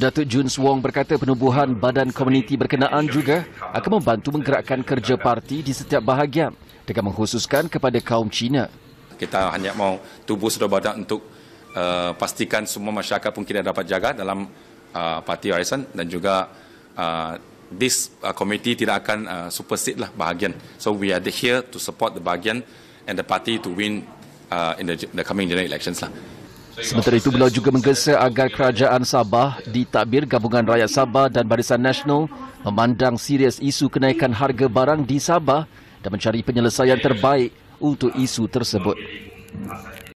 Datuk Jun Swong berkata penubuhan badan komuniti berkenaan juga akan membantu menggerakkan kerja parti di setiap bahagian dengan menghususkan kepada kaum Cina. Kita hanya mahu tubuh sudah badan untuk uh, pastikan semua masyarakat pun kita dapat jaga dalam uh, parti Arisan dan juga uh, this uh, committee tidak akan uh, supersede lah bahagian. So we are here to support the bahagian and the party to win uh, in the, the coming general elections lah. Sementara itu, beliau juga menggesa agar kerajaan Sabah ditakbir gabungan rakyat Sabah dan Barisan Nasional memandang serius isu kenaikan harga barang di Sabah dan mencari penyelesaian terbaik untuk isu tersebut.